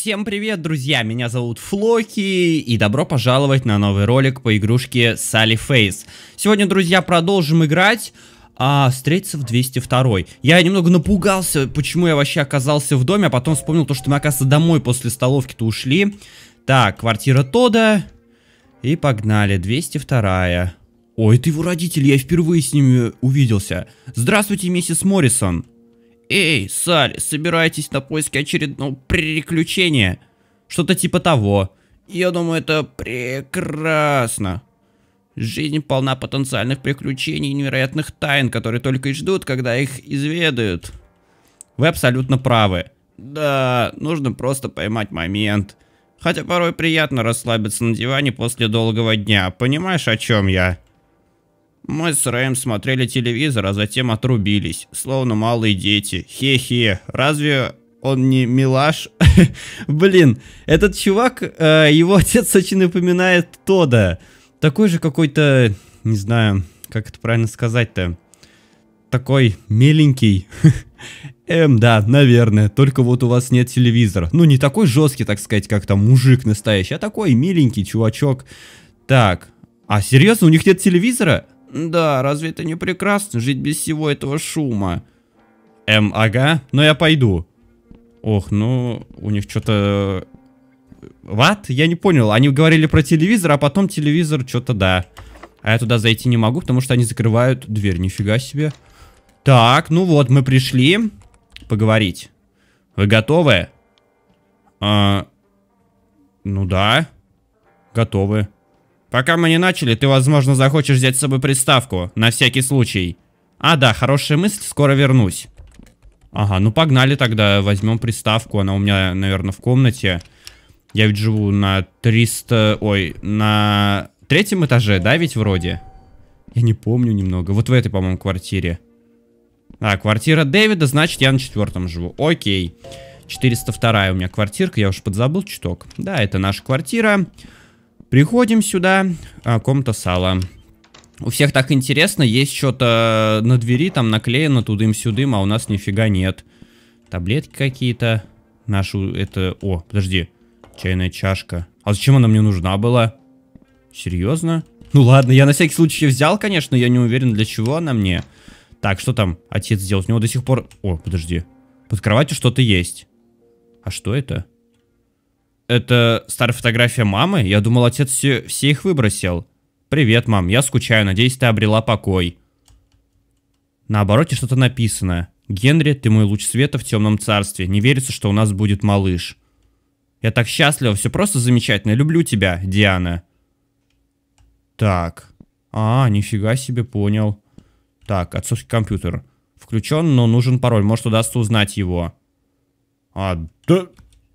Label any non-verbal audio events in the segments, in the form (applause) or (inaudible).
Всем привет, друзья! Меня зовут Флоки, и добро пожаловать на новый ролик по игрушке Sally Face. Сегодня, друзья, продолжим играть а, встретиться в 202. Я немного напугался, почему я вообще оказался в доме, а потом вспомнил то, что мы, оказывается, домой после столовки-то ушли. Так, квартира Тода. И погнали, 202. Ой, это его родители, я впервые с ними увиделся. Здравствуйте, миссис Моррисон. «Эй, Саль, собираетесь на поиски очередного приключения?» Что-то типа того. Я думаю, это прекрасно. Жизнь полна потенциальных приключений и невероятных тайн, которые только и ждут, когда их изведают. Вы абсолютно правы. Да, нужно просто поймать момент. Хотя порой приятно расслабиться на диване после долгого дня. Понимаешь, о чем я? Мы с Рэем смотрели телевизор, а затем отрубились, словно малые дети. Хе-хе, разве он не милаш? (laughs) Блин, этот чувак, э, его отец очень напоминает Тода. Такой же какой-то, не знаю, как это правильно сказать-то. Такой миленький. (laughs) Эм, да, наверное, только вот у вас нет телевизора. Ну, не такой жесткий, так сказать, как там мужик настоящий, а такой миленький чувачок. Так, а серьезно, у них нет телевизора? Да, разве это не прекрасно, жить без всего этого шума? Эм, ага, но я пойду. Ох, ну, у них что-то... Ват? Э, я не понял, они говорили про телевизор, а потом телевизор что-то да. А я туда зайти не могу, потому что они закрывают дверь, нифига себе. Так, ну вот, мы пришли поговорить. Вы готовы? А, ну да, готовы. Пока мы не начали, ты, возможно, захочешь взять с собой приставку, на всякий случай. А, да, хорошая мысль, скоро вернусь. Ага, ну погнали тогда, возьмем приставку, она у меня, наверное, в комнате. Я ведь живу на 300... Ой, на третьем этаже, да, ведь вроде? Я не помню немного. Вот в этой, по-моему, квартире. А, квартира Дэвида, значит, я на четвертом живу. Окей. 402 у меня квартирка, я уж подзабыл чуток. Да, это наша квартира. Приходим сюда, а, то сало. У всех так интересно, есть что-то на двери, там наклеено тудым-сюдым, а у нас нифига нет. Таблетки какие-то. Нашу, это... О, подожди. Чайная чашка. А зачем она мне нужна была? Серьезно? Ну ладно, я на всякий случай взял, конечно, я не уверен, для чего она мне. Так, что там отец сделал? У него до сих пор... О, подожди. Под кроватью что-то есть. А что это? Это старая фотография мамы? Я думал, отец все, все их выбросил. Привет, мам, я скучаю, надеюсь, ты обрела покой. На обороте что-то написано. Генри, ты мой луч света в темном царстве. Не верится, что у нас будет малыш. Я так счастлива, все просто замечательно. Люблю тебя, Диана. Так. А, нифига себе, понял. Так, отцовский компьютер. Включен, но нужен пароль. Может, удастся узнать его. А, да...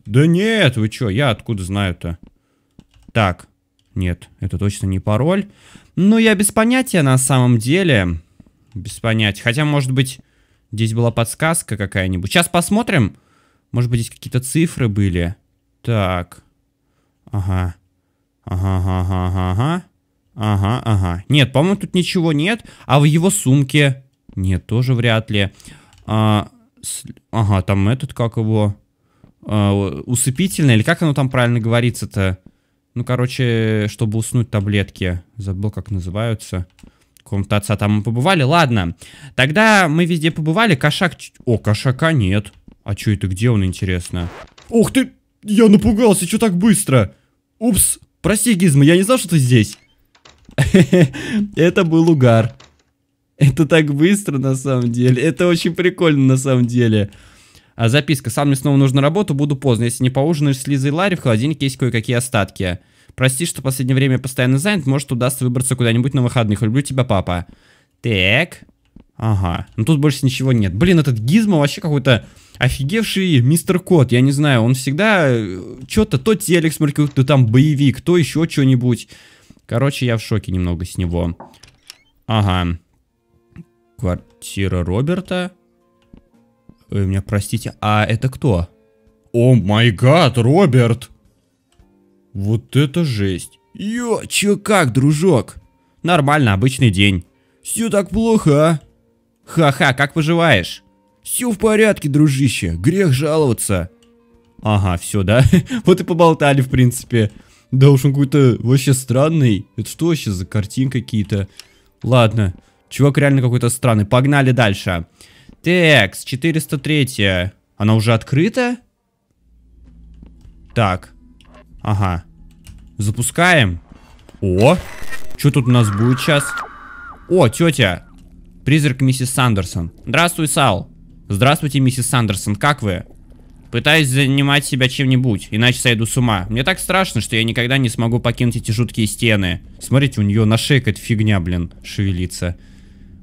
Да нет, вы чё, я откуда знаю-то? Так, нет, это точно не пароль. Ну, я без понятия на самом деле. Без понятия. Хотя, может быть, здесь была подсказка какая-нибудь. Сейчас посмотрим. Может быть, здесь какие-то цифры были. Так. Ага. Ага, ага, ага, ага. Ага, ага. Нет, по-моему, тут ничего нет. А в его сумке... Нет, тоже вряд ли. А, с... Ага, там этот, как его... А, усыпительное, или как оно там правильно говорится-то? Ну, короче, чтобы уснуть таблетки. Забыл, как называются. Каком-то отца там мы побывали. Ладно. Тогда мы везде побывали. Кошак... О, кошака нет. А чё это? Где он, интересно? Ух ты! Я напугался. Чё так быстро? Упс. Прости, Гизма, я не знал, что ты здесь. (laughs) Это был угар. Это так быстро, на самом деле. Это очень прикольно, на самом деле. А записка. Сам мне снова нужна работа, буду поздно. Если не поужинаешь с Лизой и Ларри, в холодильнике есть кое-какие остатки. Прости, что в последнее время постоянно занят. Может, удастся выбраться куда-нибудь на выходных. Люблю тебя, папа. Так. Ага. Ну тут больше ничего нет. Блин, этот Гизмо вообще какой-то офигевший мистер Кот. Я не знаю, он всегда э, что-то, то телек смотрю, то там боевик, то еще что-нибудь. Короче, я в шоке немного с него. Ага. Квартира Роберта. Вы меня простите, а это кто? О май гад, Роберт! Вот это жесть. Ё, чё как, дружок? Нормально, обычный день. Все так плохо, а? Ха-ха, как поживаешь? Все в порядке, дружище, грех жаловаться. Ага, все, да? (laughs) вот и поболтали, в принципе. Да уж он какой-то вообще странный. Это что вообще за картинка какие-то? Ладно, чувак реально какой-то странный. Погнали Дальше. Текс, 403. Она уже открыта? Так. Ага. Запускаем. О, что тут у нас будет сейчас? О, тетя. Призрак миссис Сандерсон. Здравствуй, Сал. Здравствуйте, миссис Сандерсон. Как вы? Пытаюсь занимать себя чем-нибудь, иначе сойду с ума. Мне так страшно, что я никогда не смогу покинуть эти жуткие стены. Смотрите, у нее на шее какая-то фигня, блин, шевелится.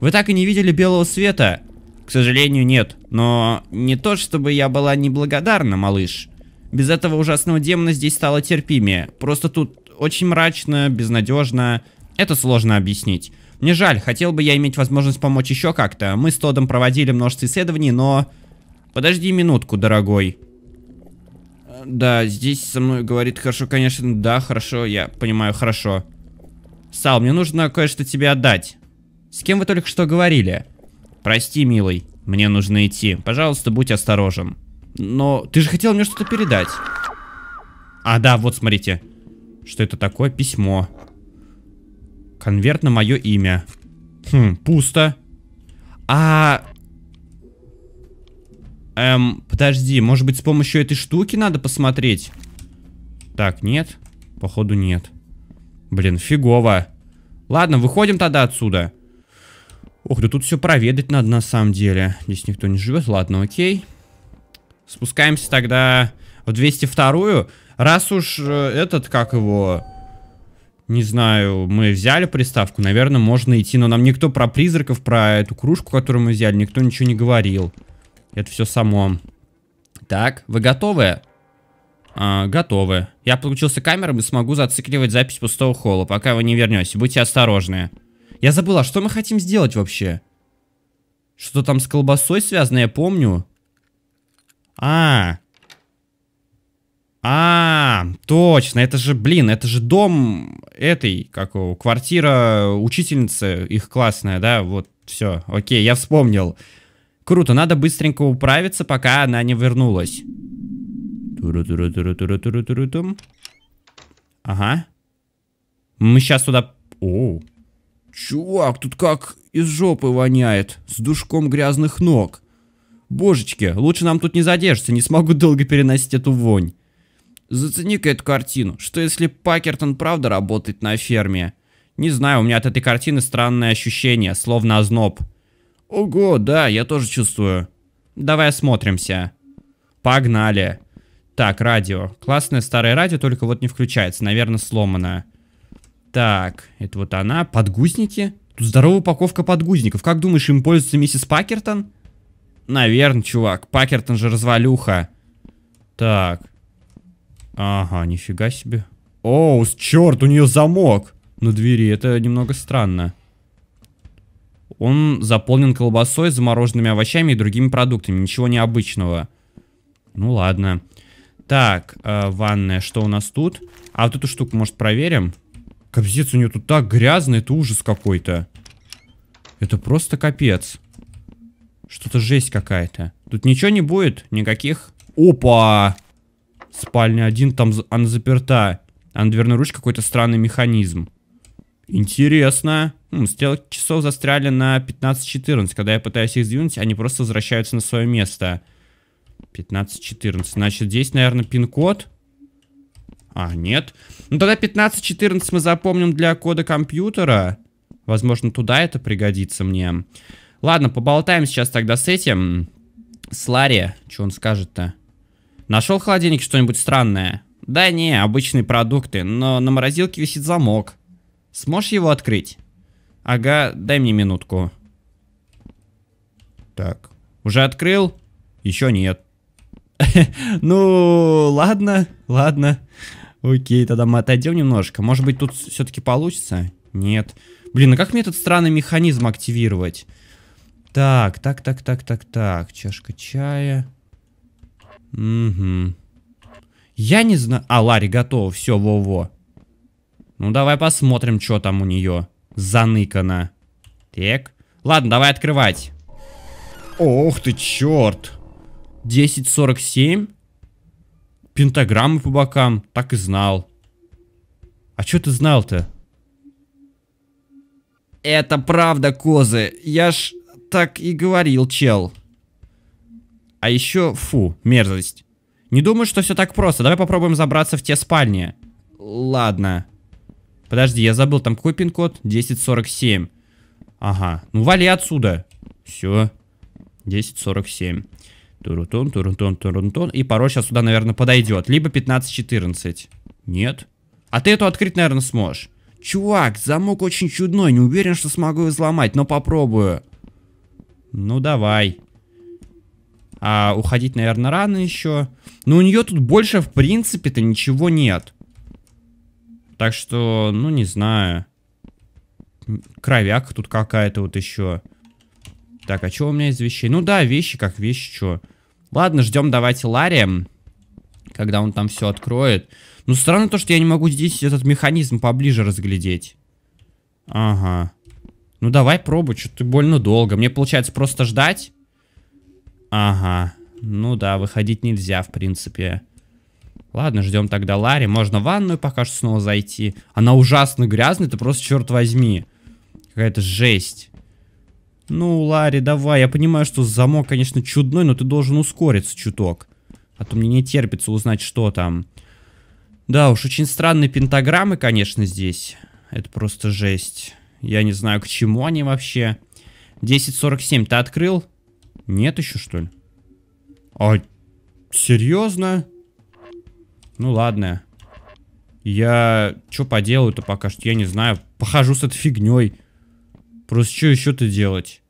Вы так и не видели белого света? К сожалению, нет. Но не то, чтобы я была неблагодарна, малыш. Без этого ужасного демона здесь стало терпимее. Просто тут очень мрачно, безнадежно. Это сложно объяснить. Мне жаль, хотел бы я иметь возможность помочь еще как-то. Мы с Тодом проводили множество исследований, но... Подожди минутку, дорогой. Да, здесь со мной говорит хорошо, конечно. Да, хорошо, я понимаю, хорошо. Сал, мне нужно кое-что тебе отдать. С кем вы только что говорили? Прости, милый, мне нужно идти. Пожалуйста, будь осторожен. Но ты же хотел мне что-то передать. А, да, вот смотрите. Что это такое? Письмо. Конверт на мое имя. Хм, пусто. А... Эм, подожди, может быть с помощью этой штуки надо посмотреть? Так, нет? Походу нет. Блин, фигово. Ладно, выходим тогда отсюда. Ох, да тут все проведать надо на самом деле. Здесь никто не живет. Ладно, окей. Спускаемся тогда в 202-ю. Раз уж э, этот, как его... Не знаю, мы взяли приставку, наверное, можно идти. Но нам никто про призраков, про эту кружку, которую мы взяли, никто ничего не говорил. Это все само. Так, вы готовы? А, готовы. Я подключился к камерам и смогу зацикливать запись пустого холла, пока вы не вернете. Будьте осторожны. Я забыла, что мы хотим сделать вообще? Что там с колбасой связано, я помню. А. А, точно, это же, блин, это же дом этой, как его, квартира учительницы, их классная, да, вот, все, окей, я вспомнил. Круто, надо быстренько управиться, пока она не вернулась. Ага. Мы сейчас туда... Оу. «Чувак, тут как из жопы воняет, с душком грязных ног. Божечки, лучше нам тут не задержаться, не смогу долго переносить эту вонь». Зацени-ка эту картину. Что если Пакертон правда работает на ферме? Не знаю, у меня от этой картины странное ощущение, словно озноб. Ого, да, я тоже чувствую. Давай осмотримся. Погнали. Так, радио. Классное старое радио, только вот не включается. Наверное, сломанное. Так, это вот она. Подгузники. Тут здоровая упаковка подгузников. Как думаешь, им пользуется миссис Пакертон? Наверное, чувак. Пакертон же развалюха. Так. Ага, нифига себе. Оу, черт, у нее замок на двери. Это немного странно. Он заполнен колбасой, замороженными овощами и другими продуктами. Ничего необычного. Ну ладно. Так, э, ванная, что у нас тут? А вот эту штуку, может, проверим? Капец, у нее тут так грязно, это ужас какой-то. Это просто капец. Что-то жесть какая-то. Тут ничего не будет? Никаких? Опа! Спальня один, там она заперта. А на дверной ручке какой-то странный механизм. Интересно. Хм, стрелки часов застряли на 15-14. Когда я пытаюсь их сдвинуть, они просто возвращаются на свое место. 15-14. Значит, здесь, наверное, пин-код. А, нет. Ну тогда 15-14 мы запомним для кода компьютера. Возможно, туда это пригодится мне. Ладно, поболтаем сейчас тогда с этим. С Ларри. Что он скажет-то? Нашел в холодильнике что-нибудь странное? Да не, обычные продукты, но на морозилке висит замок. Сможешь его открыть? Ага, дай мне минутку. Так. Уже открыл? Еще нет. (laughs) Ну, ладно, ладно. Окей, тогда мы отойдем немножко. Может быть, тут все-таки получится? Нет. Блин, а как мне этот странный механизм активировать? Так, так, так, так, так, так. Чашка чая. Угу. Я не знаю... А, Ларри готов? Все, во-во. Ну, давай посмотрим, что там у нее. Заныкано. Так. Ладно, давай открывать. Ох ты, черт. 10.47 пентаграммы по бокам. Так и знал. А что ты знал-то? Это правда, козы. Я ж так и говорил, чел. А еще, фу, мерзость. Не думаю, что все так просто. Давай попробуем забраться в те спальни. Ладно. Подожди, я забыл, там какой пин-код? 1047. Ага, ну вали отсюда. Все. 1047. Турутун, турутун, турутун. И порой сейчас сюда, наверное, подойдет. Либо 15-14. Нет. А ты эту открыть, наверное, сможешь. Чувак, замок очень чудной. Не уверен, что смогу его взломать, но попробую. Ну, давай. А уходить, наверное, рано еще. Но у нее тут больше, в принципе-то, ничего нет. Так что, ну, не знаю. Кровяк тут какая-то вот еще. Так, а что у меня из вещей? Ну да, вещи как вещи, что. Ладно, ждем давайте Ларри, когда он там все откроет. Ну странно то, что я не могу здесь этот механизм поближе разглядеть. Ага. Ну давай пробуй, что то больно долго. Мне получается просто ждать? Ага. Ну да, выходить нельзя, в принципе. Ладно, ждем тогда Ларри. Можно в ванную пока что снова зайти. Она ужасно грязная, это просто черт возьми. Какая-то жесть. Ну, Ларри, давай. Я понимаю, что замок, конечно, чудной, но ты должен ускориться чуток. А то мне не терпится узнать, что там. Да уж, очень странные пентаграммы, конечно, здесь. Это просто жесть. Я не знаю, к чему они вообще. 10.47 ты открыл? Нет еще, что ли? А, серьезно? Ну ладно. Я что поделаю-то пока что, я не знаю. Похожу с этой фигней. Просто что еще-то делать?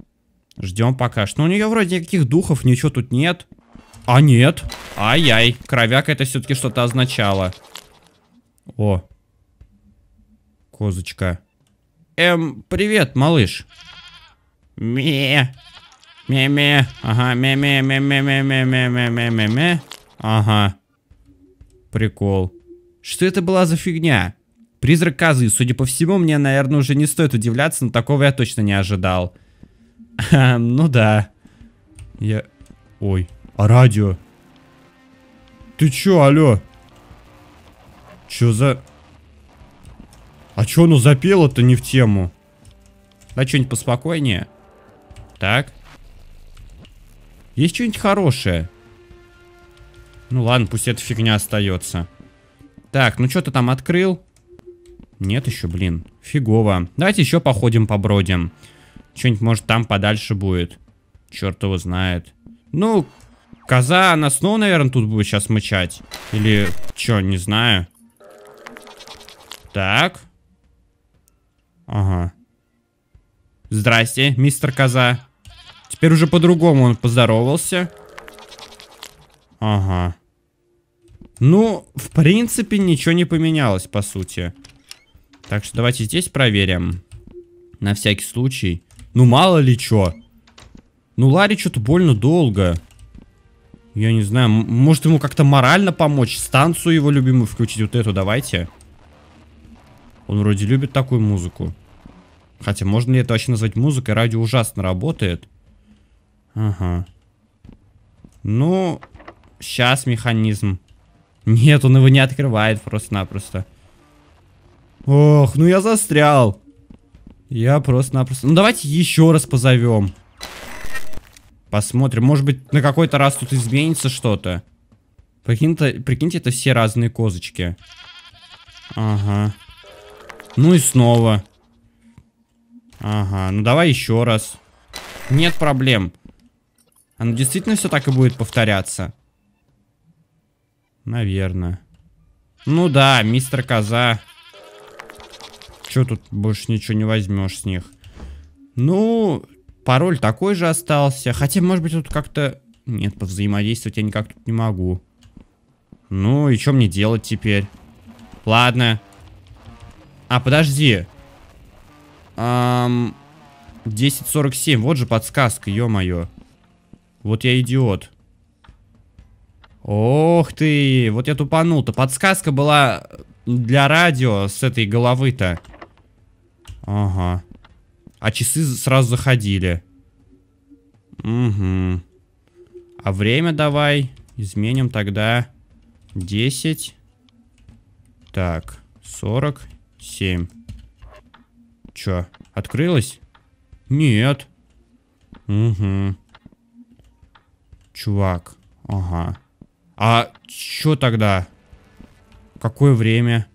Ждем пока что. Ну, у нее вроде никаких духов, ничего тут нет. А нет. Ай-яй. Кровяк это все-таки что-то означало. О. Козочка. Эм, привет, малыш. Ме. Ме-ме. Ага, ме-ме-ме-ме-ме-ме-ме-ме-ме-ме. Ага. Прикол. Что это была за фигня? Призрак козы. Судя по всему, мне, наверное, уже не стоит удивляться, но такого я точно не ожидал. (laughs) ну да. Я... Ой. А радио? Ты чё, алё? Чё за... А чё оно запело-то не в тему? Да что-нибудь поспокойнее. Так. Есть что-нибудь хорошее? Ну ладно, пусть эта фигня остается. Так, ну что ты там открыл? Нет еще, блин. Фигово. Давайте еще походим, побродим. Что-нибудь, может, там подальше будет. Черт его знает. Ну, коза, она снова, наверное, тут будет сейчас мычать. Или что, не знаю. Так. Ага. Здрасте, мистер коза. Теперь уже по-другому он поздоровался. Ага. Ну, в принципе, ничего не поменялось, по сути. Так что давайте здесь проверим. На всякий случай. Ну, мало ли что. Ну, Ларри что-то больно долго. Я не знаю, может ему как-то морально помочь? Станцию его любимую включить, вот эту давайте. Он вроде любит такую музыку. Хотя, можно ли это вообще назвать музыкой? Радио ужасно работает. Ага. Ну, сейчас механизм. Нет, он его не открывает просто-напросто. Ох, ну я застрял. Я просто-напросто... Ну, давайте еще раз позовем. Посмотрим. Может быть, на какой-то раз тут изменится что-то. Прикиньте, прикиньте, это все разные козочки. Ага. Ну и снова. Ага, ну давай еще раз. Нет проблем. Оно а ну действительно все так и будет повторяться? Наверное. Ну да, мистер Коза. Что тут больше ничего не возьмешь с них? Ну, пароль такой же остался. Хотя, может быть, тут как-то... Нет, повзаимодействовать я никак тут не могу. Ну, и что мне делать теперь? Ладно. А, подожди. Эм... 10.47, вот же подсказка, ё-моё. Вот я идиот. Ох ты, вот я тупанул-то. Подсказка была для радио с этой головы-то. Ага. А часы сразу заходили. Угу. А время давай изменим тогда 10. Так, 47. Чё, открылось? Нет. Угу. Чувак, ага. А чё тогда? Какое время?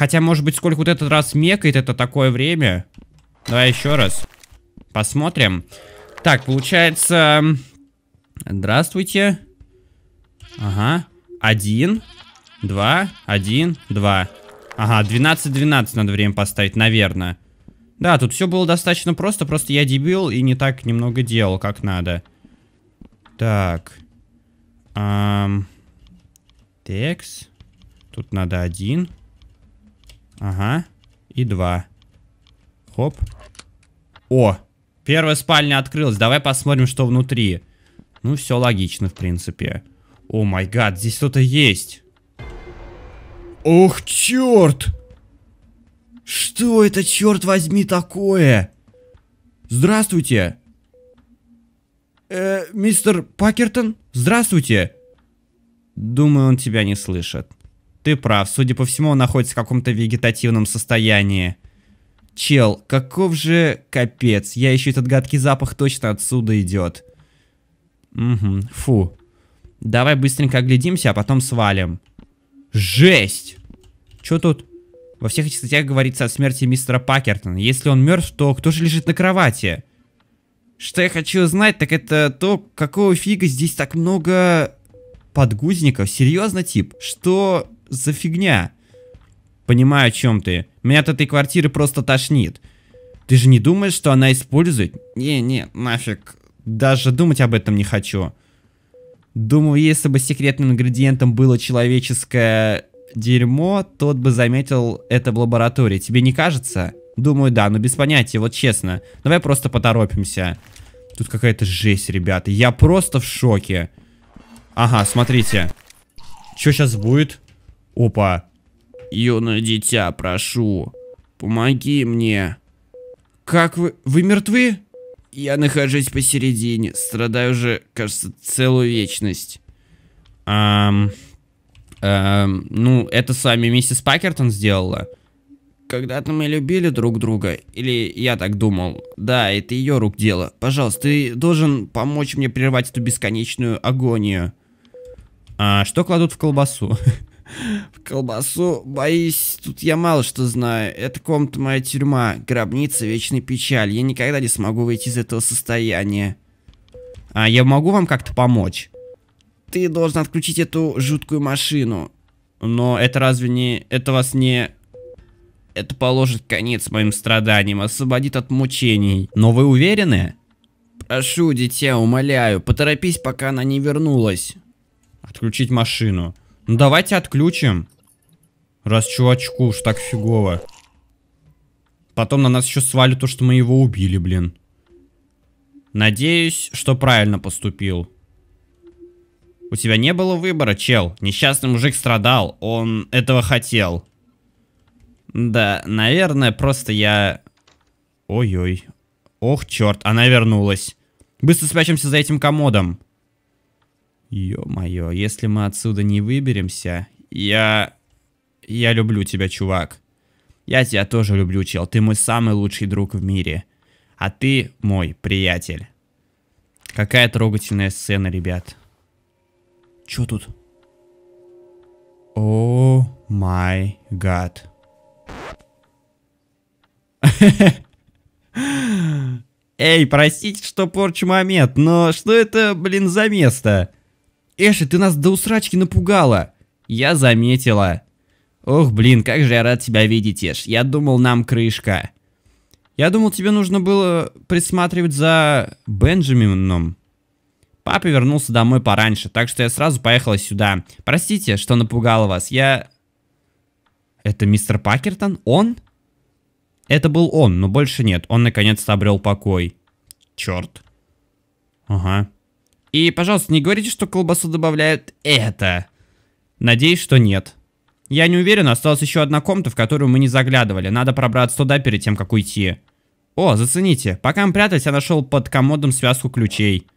Хотя, может быть, сколько вот этот раз мекает, это такое время. Давай еще раз. Посмотрим. Так, получается... Здравствуйте. Ага. Один, два, один, два. Ага, 12-12 надо время поставить, наверное. Да, тут все было достаточно просто, просто я дебил и не так немного делал, как надо. Так. Текс. Тут надо один. Ага. И два. Хоп. О! Первая спальня открылась. Давай посмотрим, что внутри. Ну, все логично, в принципе. О май гад, здесь кто то есть. Ох, черт! Что это, черт возьми, такое? Здравствуйте. Э, мистер Пакертон, здравствуйте. Думаю, он тебя не слышит. Ты прав. Судя по всему, он находится в каком-то вегетативном состоянии. Чел, каков же капец. Я еще этот гадкий запах точно отсюда идет. Угу, фу. Давай быстренько оглядимся, а потом свалим. Жесть! Че тут? Во всех этих статьях говорится о смерти мистера Пакертона. Если он мертв, то кто же лежит на кровати? Что я хочу знать, так это то, какого фига здесь так много подгузников. Серьезно, тип? Что за фигня? Понимаю, о чем ты. Меня от этой квартиры просто тошнит. Ты же не думаешь, что она использует? Не-не, нафиг. Даже думать об этом не хочу. Думаю, если бы секретным ингредиентом было человеческое дерьмо, тот бы заметил это в лаборатории. Тебе не кажется? Думаю, да, но без понятия, вот честно. Давай просто поторопимся. Тут какая-то жесть, ребята. Я просто в шоке. Ага, смотрите. Что сейчас будет? Опа. Юное дитя, прошу. Помоги мне. Как вы... Вы мертвы? Я нахожусь посередине. Страдаю уже, кажется, целую вечность. Эм... Эм... Ну, это сами миссис Пакертон сделала. Когда-то мы любили друг друга, или я так думал. Да, это ее рук дело. Пожалуйста, ты должен помочь мне прервать эту бесконечную агонию. А что кладут в колбасу? (laughs) в колбасу. Боюсь, тут я мало что знаю. Это комната моя тюрьма, гробница, вечной печаль. Я никогда не смогу выйти из этого состояния. А я могу вам как-то помочь? Ты должен отключить эту жуткую машину. Но это разве не... Это вас не... Это положит конец моим страданиям, освободит от мучений. Но вы уверены? Прошу, дитя, умоляю, поторопись, пока она не вернулась. Отключить машину. Ну давайте отключим. Раз чувачку уж так фигово. Потом на нас еще свалит то, что мы его убили, блин. Надеюсь, что правильно поступил. У тебя не было выбора, чел. Несчастный мужик страдал. Он этого хотел. Да, наверное, просто я... Ой-ой. Ох, черт, она вернулась. Быстро спрячемся за этим комодом. Ё-моё, если мы отсюда не выберемся, я... Я люблю тебя, чувак. Я тебя тоже люблю, чел. Ты мой самый лучший друг в мире. А ты мой приятель. Какая трогательная сцена, ребят. Чё тут? О май гад. (laughs) Эй, простите, что порчу момент, но что это, блин, за место? Эши, ты нас до усрачки напугала. Я заметила. Ох, блин, как же я рад тебя видеть, Эш. Я думал, нам крышка. Я думал, тебе нужно было присматривать за Бенджамином. Папа вернулся домой пораньше, так что я сразу поехала сюда. Простите, что напугала вас. Я... Это мистер Пакертон? Он? Это был он, но больше нет. Он наконец-то обрел покой. Черт. Ага. И, пожалуйста, не говорите, что колбасу добавляют это. Надеюсь, что нет. Я не уверен, осталась еще одна комната, в которую мы не заглядывали. Надо пробраться туда перед тем, как уйти. О, зацените. Пока мы прятались, я нашел под комодом связку ключей.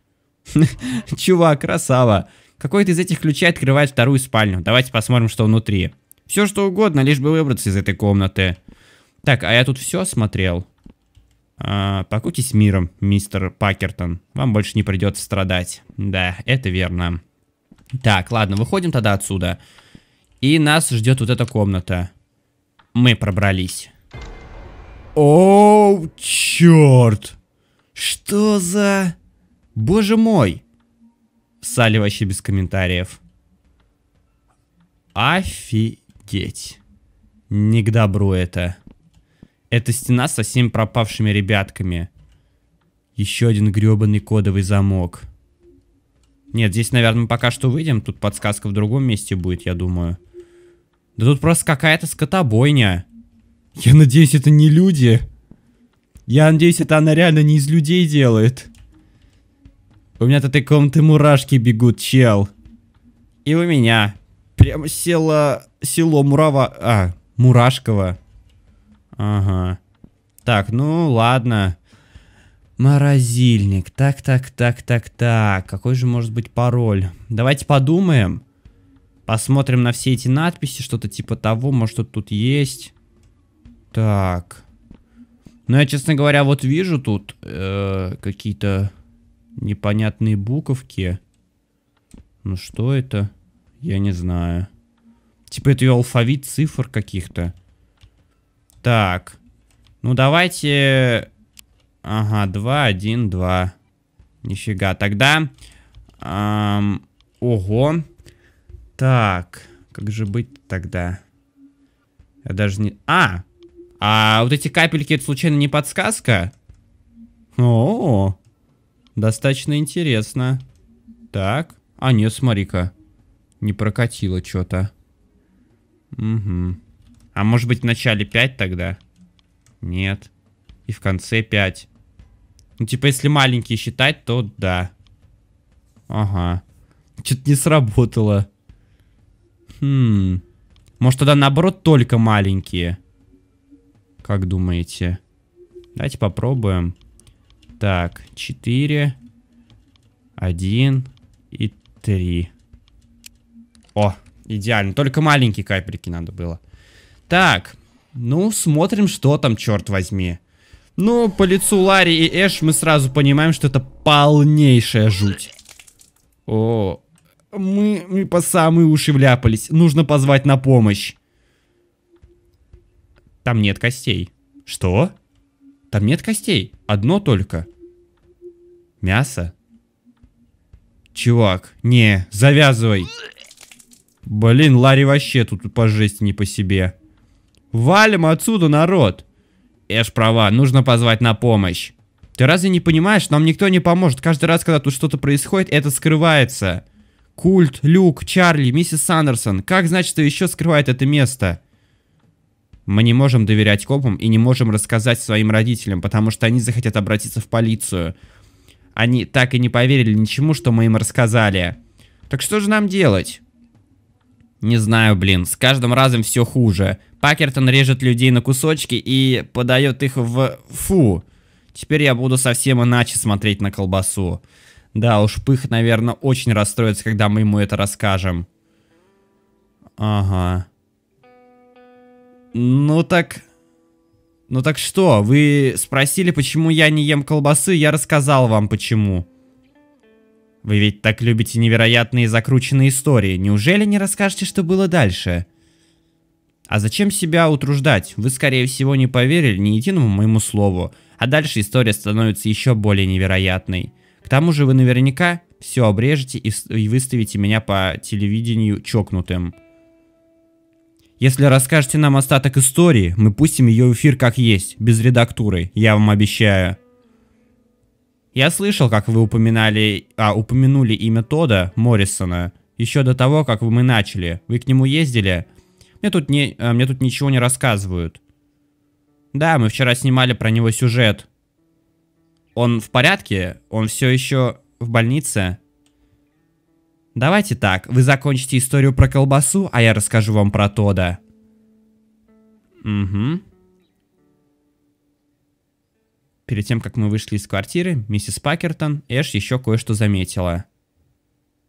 (laughs) Чувак, красава. Какой-то из этих ключей открывает вторую спальню. Давайте посмотрим, что внутри. Все что угодно, лишь бы выбраться из этой комнаты. Так, а я тут все смотрел? А, Покутись миром, мистер Пакертон. Вам больше не придется страдать. Да, это верно. Так, ладно, выходим тогда отсюда. И нас ждет вот эта комната. Мы пробрались. О, черт! Что за... Боже мой! Сали вообще без комментариев. Офигеть. Не к добру это. Это стена со всеми пропавшими ребятками. Еще один гребаный кодовый замок. Нет, здесь, наверное, пока что выйдем. Тут подсказка в другом месте будет, я думаю. Да тут просто какая-то скотобойня. Я надеюсь, это не люди. Я надеюсь, это она реально не из людей делает. У меня от этой комнаты мурашки бегут, чел. И у меня. Прямо село... Село Мурава... А, Мурашково. Ага. Так, ну ладно. Морозильник. Так, так, так, так, так. Какой же может быть пароль? Давайте подумаем. Посмотрим на все эти надписи, что-то типа того, может что-то тут есть. Так. Ну, я, честно говоря, вот вижу тут э, какие-то непонятные буковки. Ну, что это? Я не знаю. Типа это ее алфавит цифр каких-то. Так. Ну, давайте... Ага, 2, 1, 2. Нифига. Тогда... Эм, ого. Так. Как же быть тогда? Я даже не... А! А вот эти капельки, это случайно не подсказка? О, -о, -о. достаточно интересно. Так. А, нет, смотри-ка. Не прокатило что-то. Угу. А может быть в начале 5 тогда? Нет. И в конце 5. Ну, типа, если маленькие считать, то да. Ага. Что-то не сработало. Хм. Может, тогда наоборот только маленькие? Как думаете? Давайте попробуем. Так, 4, 1 и 3. О, идеально. Только маленькие капельки надо было. Так, ну смотрим, что там, черт возьми. Ну, по лицу Ларри и Эш мы сразу понимаем, что это полнейшая жуть. О, мы, мы по самые уши вляпались. Нужно позвать на помощь. Там нет костей. Что? Там нет костей. Одно только. Мясо. Чувак, не, завязывай. Блин, Ларри вообще тут по жести не по себе. Валим отсюда, народ. Эш права, нужно позвать на помощь. Ты разве не понимаешь, нам никто не поможет. Каждый раз, когда тут что-то происходит, это скрывается. Культ, Люк, Чарли, миссис Сандерсон. Как значит, что еще скрывает это место? Мы не можем доверять копам и не можем рассказать своим родителям, потому что они захотят обратиться в полицию. Они так и не поверили ничему, что мы им рассказали. Так что же нам делать? Не знаю, блин, с каждым разом все хуже. Пакертон режет людей на кусочки и подает их в... Фу! Теперь я буду совсем иначе смотреть на колбасу. Да уж, Пых, наверное, очень расстроится, когда мы ему это расскажем. Ага. Ну так... Ну так что, вы спросили, почему я не ем колбасы, я рассказал вам почему. Вы ведь так любите невероятные закрученные истории. Неужели не расскажете, что было дальше? А зачем себя утруждать? Вы, скорее всего, не поверили ни единому моему слову. А дальше история становится еще более невероятной. К тому же вы наверняка все обрежете и, выставите меня по телевидению чокнутым. Если расскажете нам остаток истории, мы пустим ее в эфир как есть, без редактуры, я вам обещаю. Я слышал, как вы упоминали, а, упомянули имя Тода Моррисона еще до того, как мы начали. Вы к нему ездили? Мне тут, не, а, мне тут ничего не рассказывают. Да, мы вчера снимали про него сюжет. Он в порядке? Он все еще в больнице? Давайте так, вы закончите историю про колбасу, а я расскажу вам про Тода. Угу. Перед тем, как мы вышли из квартиры, миссис Пакертон Эш еще кое-что заметила.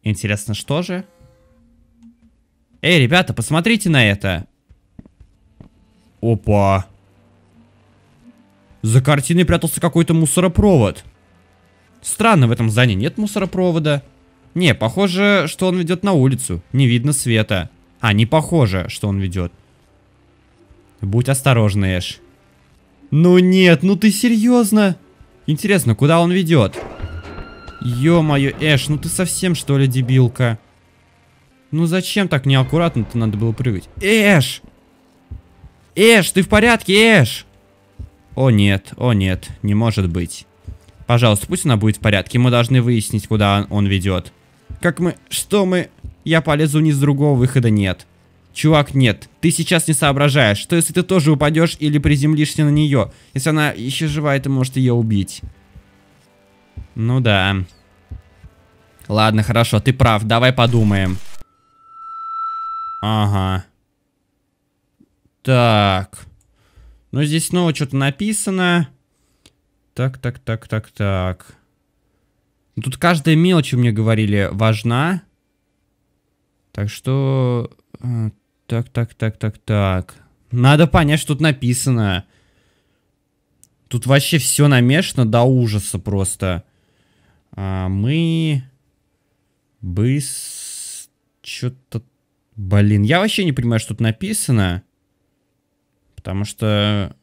Интересно, что же? Эй, ребята, посмотрите на это! Опа! За картиной прятался какой-то мусоропровод. Странно, в этом здании нет мусоропровода. Не, похоже, что он ведет на улицу. Не видно света. А, не похоже, что он ведет. Будь осторожна, Эш. Ну нет, ну ты серьезно? Интересно, куда он ведет? Ё-моё, Эш, ну ты совсем что ли дебилка? Ну зачем так неаккуратно-то надо было прыгать? Эш! Эш, ты в порядке, Эш? О нет, о нет, не может быть. Пожалуйста, пусть она будет в порядке. Мы должны выяснить, куда он ведет. Как мы... Что мы... Я полезу с другого выхода нет. Чувак, нет, ты сейчас не соображаешь, что если ты тоже упадешь или приземлишься на нее? Если она еще жива, ты можешь ее убить. Ну да. Ладно, хорошо, ты прав, давай подумаем. Ага. Так. Ну, здесь снова что-то написано. Так, так, так, так, так. Ну, тут каждая мелочь, мне говорили, важна. Так что... Э, так, так, так, так, так. Надо понять, что тут написано. Тут вообще все намешано до ужаса просто. А мы... Быс... Что-то... Блин, я вообще не понимаю, что тут написано. Потому что...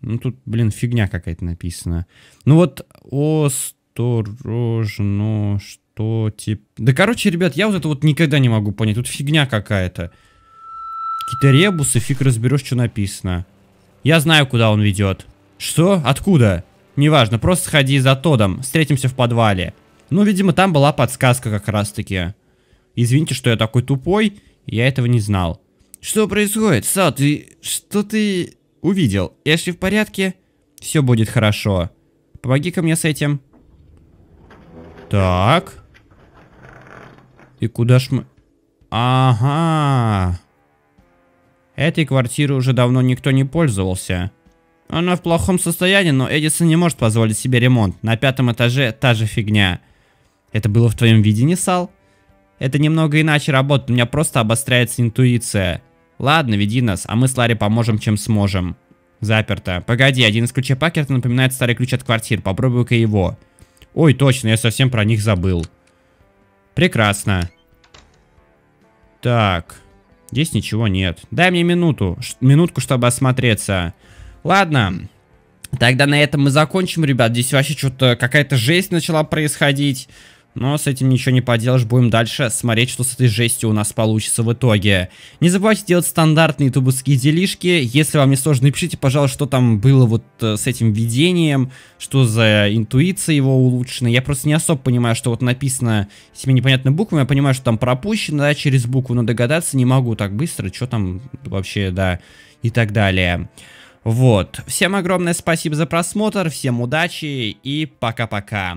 Ну тут, блин, фигня какая-то написана. Ну вот, осторожно, что то типа... Да, короче, ребят, я вот это вот никогда не могу понять. Тут фигня какая-то. Какие-то ребусы, фиг разберешь, что написано. Я знаю, куда он ведет. Что? Откуда? Неважно, просто сходи за Тодом. Встретимся в подвале. Ну, видимо, там была подсказка как раз-таки. Извините, что я такой тупой. Я этого не знал. Что происходит? Сал, ты... Что ты... Увидел. Если в порядке, все будет хорошо. Помоги-ка мне с этим. Так. И куда ж мы... Ага. Этой квартирой уже давно никто не пользовался. Она в плохом состоянии, но Эдисон не может позволить себе ремонт. На пятом этаже та же фигня. Это было в твоем видении, Сал? Это немного иначе работает, у меня просто обостряется интуиция. Ладно, веди нас, а мы с Ларри поможем, чем сможем. Заперто. Погоди, один из ключей Пакерта напоминает старый ключ от квартир, Попробую ка его. Ой, точно, я совсем про них забыл. Прекрасно. Так, здесь ничего нет. Дай мне минуту, минутку, чтобы осмотреться. Ладно, тогда на этом мы закончим, ребят. Здесь вообще что-то какая-то жесть начала происходить. Но с этим ничего не поделаешь, будем дальше смотреть, что с этой жестью у нас получится в итоге. Не забывайте делать стандартные тубовские делишки. Если вам не сложно, напишите, пожалуйста, что там было вот э, с этим видением, что за интуиция его улучшена. Я просто не особо понимаю, что вот написано этими непонятными буквами. Я понимаю, что там пропущено, да, через букву, но догадаться не могу так быстро, что там вообще, да, и так далее. Вот. Всем огромное спасибо за просмотр, всем удачи и пока-пока.